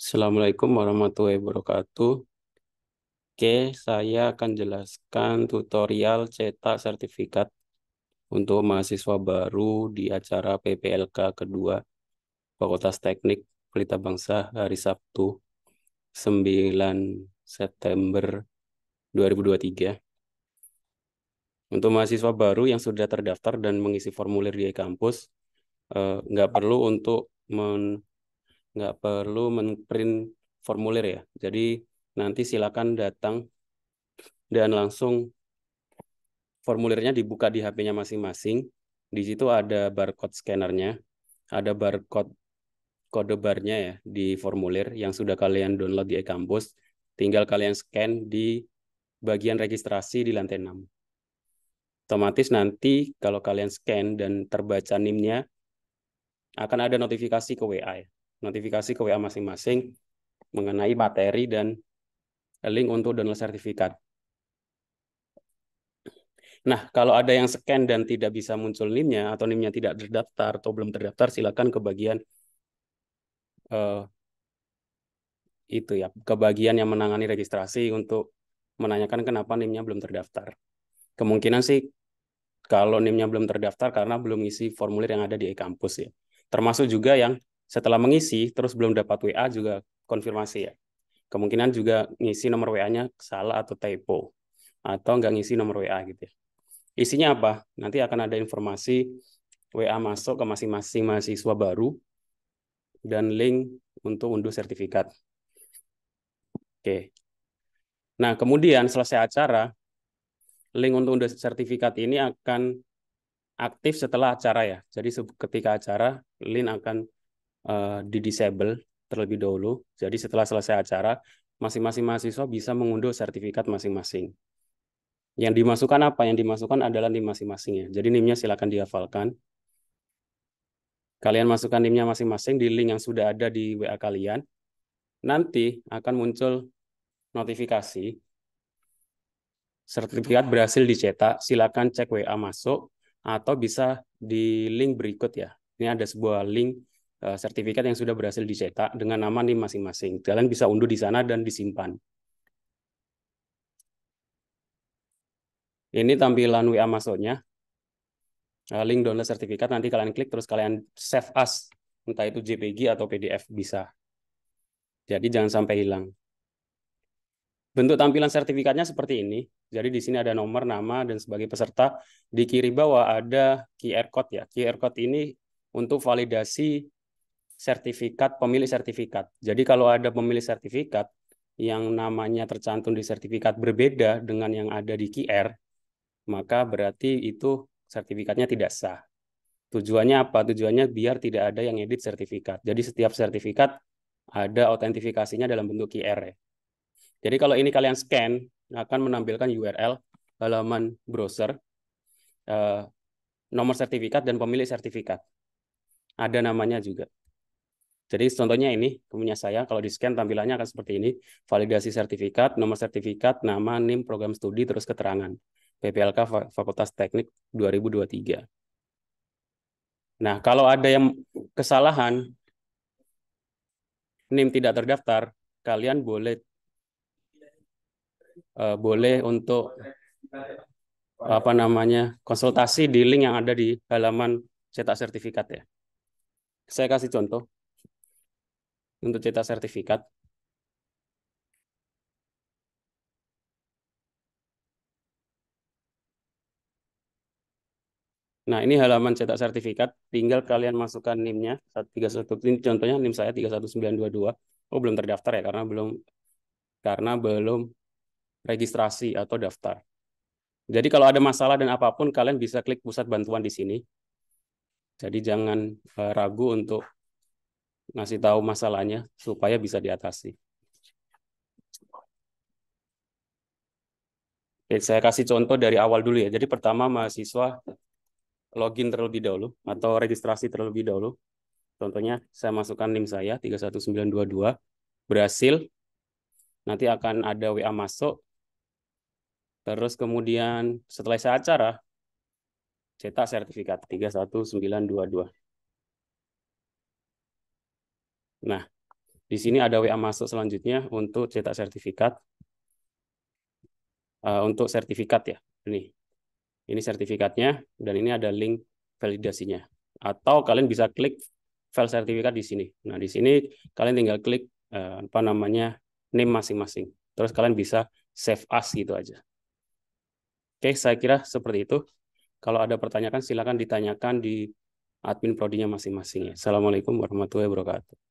Assalamualaikum warahmatullahi wabarakatuh. Oke, saya akan jelaskan tutorial cetak sertifikat untuk mahasiswa baru di acara PPLK kedua Fakultas Teknik Pelita Bangsa hari Sabtu 9 September 2023. Untuk mahasiswa baru yang sudah terdaftar dan mengisi formulir di kampus, eh, perlu untuk men nggak perlu men-print formulir ya. Jadi nanti silakan datang dan langsung formulirnya dibuka di HP-nya masing-masing. Di situ ada barcode scannernya, ada barcode kode barnya ya di formulir yang sudah kalian download di e-kampus. Tinggal kalian scan di bagian registrasi di lantai 6. Otomatis nanti kalau kalian scan dan terbaca NIM-nya, akan ada notifikasi ke WA ya notifikasi ke WA masing-masing mengenai materi dan link untuk download sertifikat. Nah, kalau ada yang scan dan tidak bisa muncul NIM-nya atau NIM-nya tidak terdaftar atau belum terdaftar, silakan ke bagian uh, itu ya, ke bagian yang menangani registrasi untuk menanyakan kenapa NIM-nya belum terdaftar. Kemungkinan sih kalau NIM-nya belum terdaftar karena belum isi formulir yang ada di e-kampus ya. Termasuk juga yang setelah mengisi terus belum dapat WA juga konfirmasi ya. Kemungkinan juga ngisi nomor WA-nya salah atau typo atau nggak ngisi nomor WA gitu ya. Isinya apa? Nanti akan ada informasi WA masuk ke masing-masing mahasiswa baru dan link untuk unduh sertifikat. Oke. Nah, kemudian selesai acara, link untuk unduh sertifikat ini akan aktif setelah acara ya. Jadi ketika acara, link akan didesable eh, di disable terlebih dahulu. Jadi setelah selesai acara, masing-masing mahasiswa bisa mengunduh sertifikat masing-masing. Yang dimasukkan apa? Yang dimasukkan adalah NIM masing-masing ya. Jadi NIM-nya silakan dihafalkan. Kalian masukkan nim masing-masing di link yang sudah ada di WA kalian. Nanti akan muncul notifikasi sertifikat berhasil dicetak. Silakan cek WA masuk atau bisa di link berikut ya. Ini ada sebuah link Eh, sertifikat yang sudah berhasil dicetak dengan nama nih masing-masing. Kalian bisa unduh di sana dan disimpan. Ini tampilan WA masuknya. Eh, link download sertifikat nanti kalian klik terus kalian save as entah itu JPG atau PDF bisa. Jadi jangan sampai hilang. Bentuk tampilan sertifikatnya seperti ini. Jadi di sini ada nomor, nama, dan sebagai peserta. Di kiri bawah ada QR code ya. QR code ini untuk validasi sertifikat pemilik sertifikat. Jadi kalau ada pemilik sertifikat yang namanya tercantum di sertifikat berbeda dengan yang ada di QR, maka berarti itu sertifikatnya tidak sah. Tujuannya apa? Tujuannya biar tidak ada yang edit sertifikat. Jadi setiap sertifikat ada autentifikasinya dalam bentuk QR. Ya. Jadi kalau ini kalian scan, akan menampilkan URL halaman browser, eh, nomor sertifikat, dan pemilik sertifikat. Ada namanya juga. Jadi contohnya ini punya saya, kalau di-scan tampilannya akan seperti ini. Validasi sertifikat, nomor sertifikat, nama, NIM, program studi, terus keterangan. PPLK Fakultas Teknik 2023. Nah, kalau ada yang kesalahan, NIM tidak terdaftar, kalian boleh uh, boleh untuk apa namanya konsultasi di link yang ada di halaman cetak sertifikat ya. Saya kasih contoh untuk cetak sertifikat? Nah, ini halaman cetak sertifikat. Tinggal kalian masukkan NIM-nya. ini contohnya NIM saya 31922. Oh, belum terdaftar ya karena belum karena belum registrasi atau daftar. Jadi kalau ada masalah dan apapun kalian bisa klik pusat bantuan di sini. Jadi jangan eh, ragu untuk ngasih tahu masalahnya supaya bisa diatasi. Oke, saya kasih contoh dari awal dulu ya. Jadi pertama mahasiswa login terlebih dahulu atau registrasi terlebih dahulu. Contohnya saya masukkan link saya 31922 berhasil. Nanti akan ada WA masuk. Terus kemudian setelah saya acara cetak sertifikat 31922. Nah, di sini ada WA masuk selanjutnya untuk cetak sertifikat. Uh, untuk sertifikat ya, ini. Ini sertifikatnya dan ini ada link validasinya. Atau kalian bisa klik file sertifikat di sini. Nah, di sini kalian tinggal klik eh, apa namanya name masing-masing. Terus kalian bisa save as gitu aja. Oke, saya kira seperti itu. Kalau ada pertanyaan silakan ditanyakan di admin prodinya masing-masing. Ya. Assalamualaikum warahmatullahi wabarakatuh.